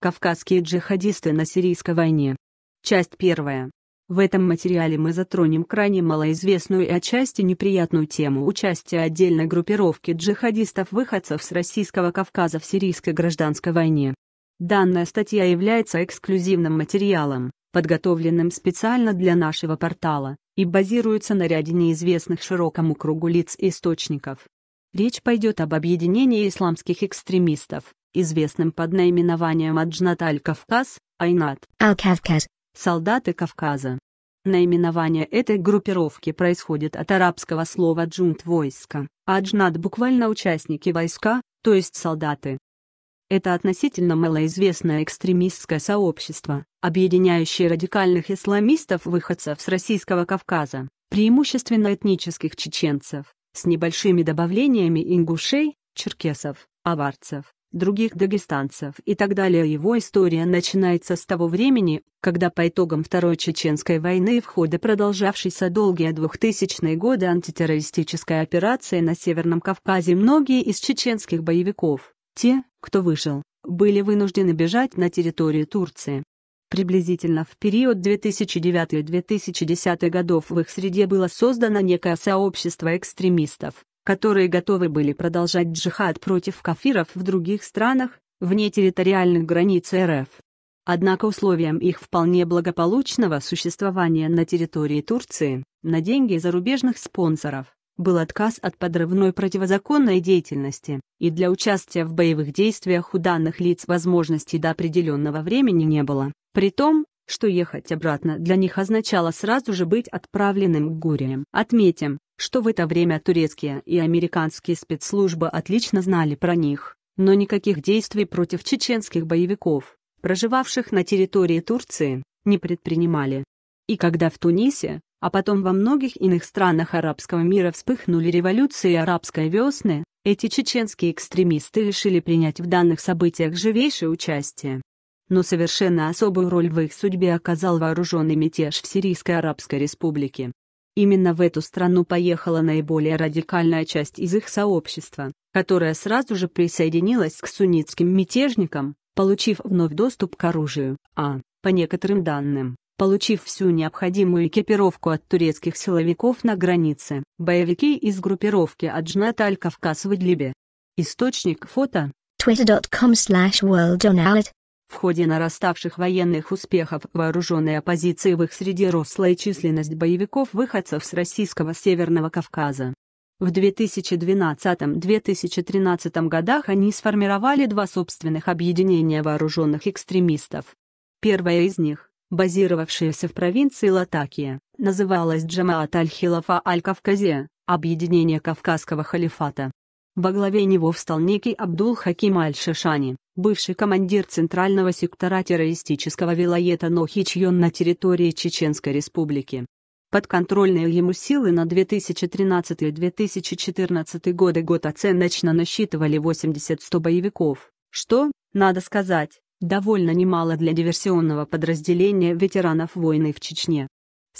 Кавказские джихадисты на сирийской войне. Часть первая. В этом материале мы затронем крайне малоизвестную и отчасти неприятную тему участия отдельной группировки джихадистов-выходцев с Российского Кавказа в Сирийской гражданской войне. Данная статья является эксклюзивным материалом, подготовленным специально для нашего портала, и базируется на ряде неизвестных широкому кругу лиц источников. Речь пойдет об объединении исламских экстремистов, известным под наименованием Аджнаталь Кавказ, Айнат. Ал-Кавказ. Солдаты Кавказа. Наименование этой группировки происходит от арабского слова «джунт» войска, а буквально «участники войска», то есть солдаты. Это относительно малоизвестное экстремистское сообщество, объединяющее радикальных исламистов-выходцев с Российского Кавказа, преимущественно этнических чеченцев, с небольшими добавлениями ингушей, черкесов, аварцев, других дагестанцев и так далее. Его история начинается с того времени, когда по итогам Второй Чеченской войны и входа продолжавшейся долгие 2000-е годы антитеррористической операции на Северном Кавказе многие из чеченских боевиков, те, кто выжил, были вынуждены бежать на территорию Турции. Приблизительно в период 2009-2010 годов в их среде было создано некое сообщество экстремистов, которые готовы были продолжать джихад против кафиров в других странах, вне территориальных границ РФ. Однако условием их вполне благополучного существования на территории Турции, на деньги зарубежных спонсоров, был отказ от подрывной противозаконной деятельности, и для участия в боевых действиях у данных лиц возможности до определенного времени не было. Притом, что ехать обратно для них означало сразу же быть отправленным к Гуриям. Отметим, что в это время турецкие и американские спецслужбы отлично знали про них, но никаких действий против чеченских боевиков, проживавших на территории Турции, не предпринимали. И когда в Тунисе, а потом во многих иных странах арабского мира вспыхнули революции арабской весны, эти чеченские экстремисты решили принять в данных событиях живейшее участие но совершенно особую роль в их судьбе оказал вооруженный мятеж в Сирийской Арабской Республике. Именно в эту страну поехала наиболее радикальная часть из их сообщества, которая сразу же присоединилась к суннитским мятежникам, получив вновь доступ к оружию, а, по некоторым данным, получив всю необходимую экипировку от турецких силовиков на границе, боевики из группировки Аджнат Аль-Кавказ в Идлибе. Источник фото twitter.com slash worldonalid в ходе нараставших военных успехов вооруженной оппозиции в их среде росла и численность боевиков-выходцев с российского Северного Кавказа. В 2012-2013 годах они сформировали два собственных объединения вооруженных экстремистов. Первое из них, базировавшееся в провинции Латакия, называлось Джамаат Аль-Хилафа Аль-Кавказе, объединение Кавказского халифата. Во главе него встал некий Абдул Хаким аль Шашани бывший командир Центрального сектора террористического вилоета Нохичьон на территории Чеченской республики. Подконтрольные ему силы на 2013-2014 годы год оценочно насчитывали 80-100 боевиков, что, надо сказать, довольно немало для диверсионного подразделения ветеранов войны в Чечне.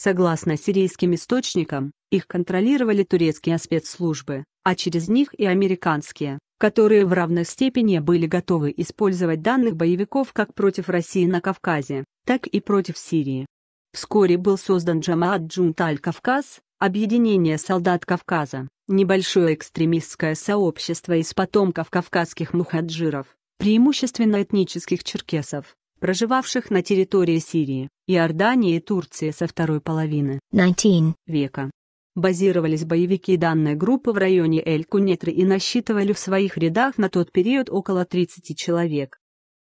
Согласно сирийским источникам, их контролировали турецкие спецслужбы, а через них и американские, которые в равной степени были готовы использовать данных боевиков как против России на Кавказе, так и против Сирии. Вскоре был создан Джамаат Джунталь Кавказ, объединение солдат Кавказа, небольшое экстремистское сообщество из потомков кавказских мухаджиров, преимущественно этнических черкесов, проживавших на территории Сирии. Иордания и Турция со второй половины 19. века. Базировались боевики данной группы в районе Эль-Кунетры и насчитывали в своих рядах на тот период около 30 человек.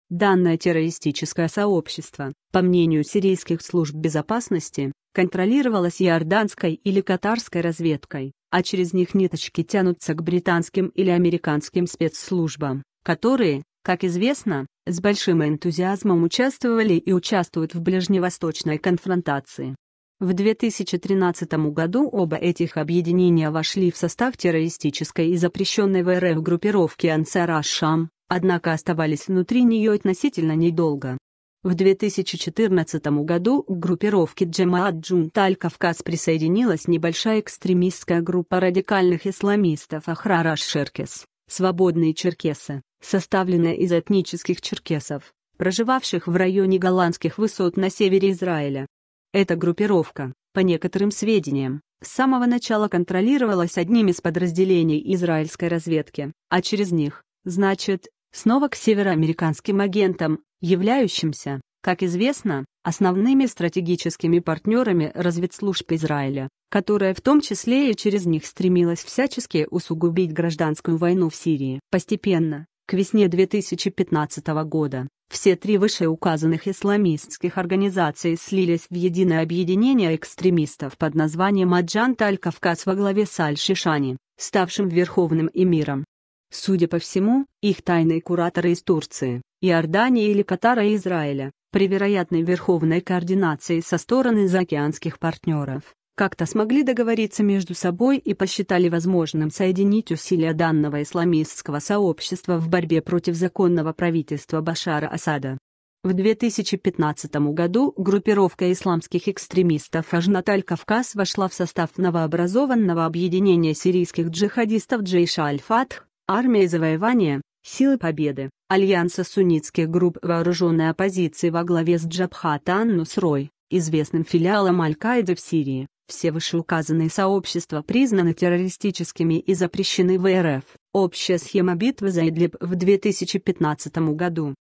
Данное террористическое сообщество, по мнению сирийских служб безопасности, контролировалось иорданской или катарской разведкой, а через них ниточки тянутся к британским или американским спецслужбам, которые, как известно, с большим энтузиазмом участвовали и участвуют в ближневосточной конфронтации. В 2013 году оба этих объединения вошли в состав террористической и запрещенной в РФ группировки Ансар Аш-Шам, однако оставались внутри нее относительно недолго. В 2014 году к группировке Джамаат Джунталь Кавказ присоединилась небольшая экстремистская группа радикальных исламистов Ахрара Шеркес свободные черкесы, составленная из этнических черкесов, проживавших в районе голландских высот на севере Израиля. Эта группировка, по некоторым сведениям, с самого начала контролировалась одним из подразделений израильской разведки, а через них, значит, снова к североамериканским агентам, являющимся, как известно, основными стратегическими партнерами разведслужб Израиля, которая в том числе и через них стремилась всячески усугубить гражданскую войну в Сирии. Постепенно, к весне 2015 года, все три вышеуказанных исламистских организации слились в единое объединение экстремистов под названием Аджан аль Аль-Кавказ» во главе с Аль-Шишани, ставшим верховным эмиром. Судя по всему, их тайные кураторы из Турции, Иордании или Катара и Израиля, при вероятной верховной координации со стороны заокеанских партнеров, как-то смогли договориться между собой и посчитали возможным соединить усилия данного исламистского сообщества в борьбе против законного правительства Башара Асада. В 2015 году группировка исламских экстремистов Ажнаталь Кавказ вошла в состав новообразованного объединения сирийских джихадистов Джейш Аль-Фатх, армия завоевания, Силы победы Альянса суннитских групп вооруженной оппозиции во главе с Джабхатан Нусрой, известным филиалом аль каида в Сирии, все вышеуказанные сообщества признаны террористическими и запрещены в РФ. Общая схема битвы за Идлиб в 2015 году.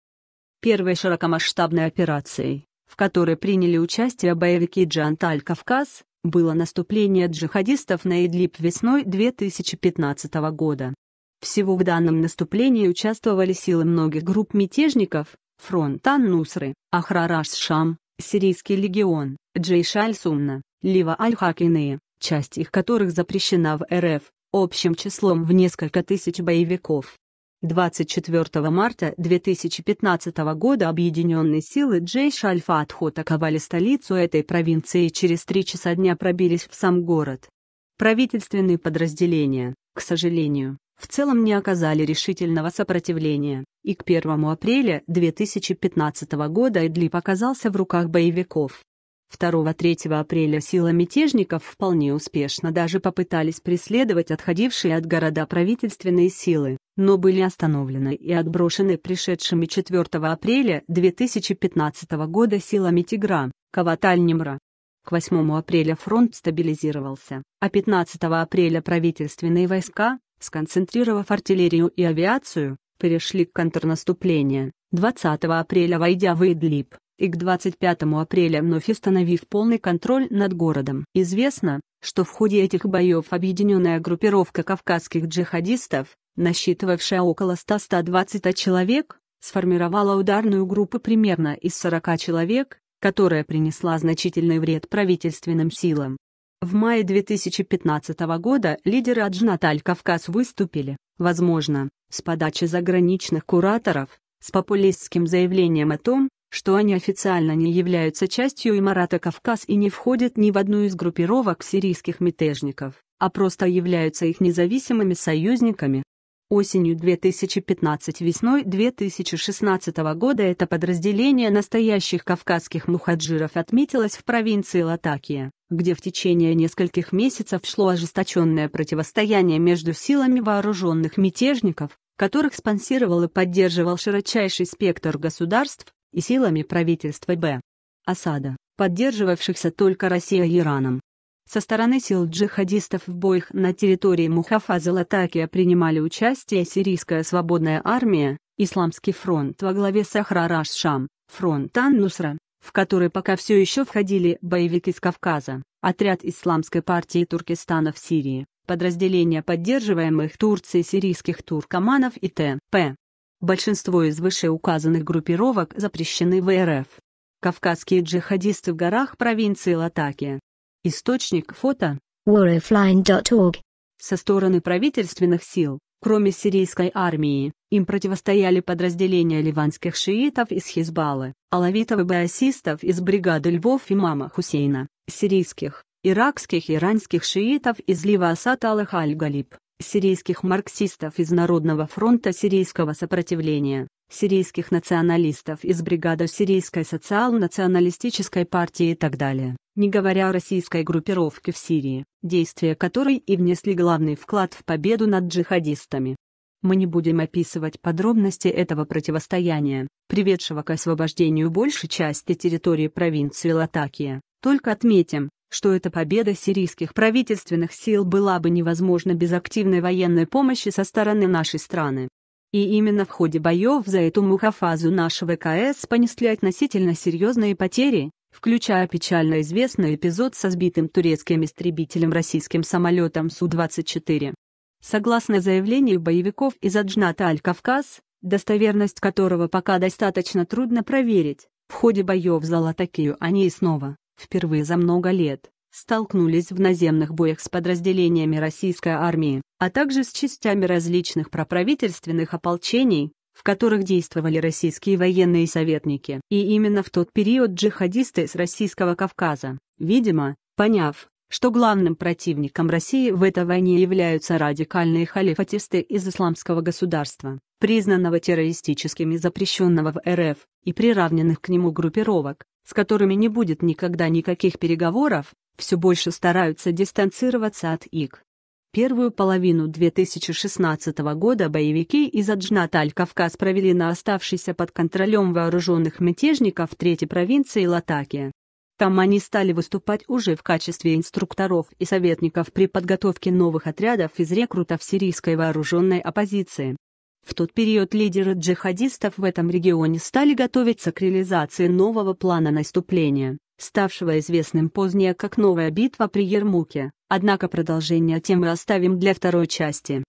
Первой широкомасштабной операцией, в которой приняли участие боевики Джанталь Кавказ, было наступление джихадистов на Идлиб весной 2015 года. Всего в данном наступлении участвовали силы многих групп мятежников, фронт Ан-Нусры, Ахрараш-Шам, Сирийский легион, Джейшаль сумна Лива Аль-Хак часть их которых запрещена в РФ, общим числом в несколько тысяч боевиков. 24 марта 2015 года объединенные силы Джейш Аль-Фатху атаковали столицу этой провинции и через три часа дня пробились в сам город. Правительственные подразделения, к сожалению, в целом не оказали решительного сопротивления, и к 1 апреля 2015 года Идлиб оказался в руках боевиков. 2-3 апреля силы мятежников вполне успешно даже попытались преследовать отходившие от города правительственные силы, но были остановлены и отброшены пришедшими 4 апреля 2015 года силами Тигра, Каваталь-Нимра. К 8 апреля фронт стабилизировался, а 15 апреля правительственные войска, сконцентрировав артиллерию и авиацию, перешли к контрнаступлению, 20 апреля войдя в Идлиб, и к 25 апреля вновь установив полный контроль над городом. Известно, что в ходе этих боев объединенная группировка кавказских джихадистов, насчитывавшая около 100-120 человек, сформировала ударную группу примерно из 40 человек, которая принесла значительный вред правительственным силам. В мае 2015 года лидеры Аджнаталь Кавказ выступили, возможно, с подачи заграничных кураторов, с популистским заявлением о том, что они официально не являются частью Имарата Кавказ и не входят ни в одну из группировок сирийских мятежников, а просто являются их независимыми союзниками, Осенью 2015-весной 2016 года это подразделение настоящих кавказских мухаджиров отметилось в провинции Латакия, где в течение нескольких месяцев шло ожесточенное противостояние между силами вооруженных мятежников, которых спонсировал и поддерживал широчайший спектр государств, и силами правительства Б. Асада, поддерживавшихся только Россией и Ираном. Со стороны сил джихадистов в боях на территории Мухафаза Латакия принимали участие Сирийская свободная армия, Исламский фронт во главе с Ахрараш-Шам, фронт Ан-Нусра, в который пока все еще входили боевики из Кавказа, отряд Исламской партии Туркестана в Сирии, подразделения поддерживаемых Турцией сирийских туркоманов и т.п. Большинство из вышеуказанных группировок запрещены в РФ. Кавказские джихадисты в горах провинции Латакия Источник фото warflying.org Со стороны правительственных сил, кроме сирийской армии, им противостояли подразделения ливанских шиитов из Хизбаллы, алавитов и баасистов из бригады Львов имама Хусейна, сирийских, иракских и иранских шиитов из Лива Асад Алых Аль-Галиб, сирийских марксистов из Народного фронта сирийского сопротивления, сирийских националистов из бригады сирийской социал-националистической партии и так далее, не говоря о российской группировке в Сирии, действия которой и внесли главный вклад в победу над джихадистами. Мы не будем описывать подробности этого противостояния, приведшего к освобождению большей части территории провинции Латакия, только отметим, что эта победа сирийских правительственных сил была бы невозможна без активной военной помощи со стороны нашей страны. И именно в ходе боев за эту мухофазу нашего ВКС понесли относительно серьезные потери, включая печально известный эпизод со сбитым турецким истребителем российским самолетом Су-24. Согласно заявлению боевиков из Аджната Аль-Кавказ, достоверность которого пока достаточно трудно проверить, в ходе боев за Латакию они и снова впервые за много лет, столкнулись в наземных боях с подразделениями российской армии, а также с частями различных проправительственных ополчений, в которых действовали российские военные советники. И именно в тот период джихадисты с Российского Кавказа, видимо, поняв, что главным противником России в этой войне являются радикальные халифатисты из исламского государства, признанного террористическим и запрещенного в РФ, и приравненных к нему группировок, с которыми не будет никогда никаких переговоров, все больше стараются дистанцироваться от ИК. Первую половину 2016 года боевики из аджнаталь кавказ провели на оставшейся под контролем вооруженных мятежников третьей провинции Латакия. Там они стали выступать уже в качестве инструкторов и советников при подготовке новых отрядов из рекрутов сирийской вооруженной оппозиции. В тот период лидеры джихадистов в этом регионе стали готовиться к реализации нового плана наступления, ставшего известным позднее как «Новая битва при Ермуке», однако продолжение темы оставим для второй части.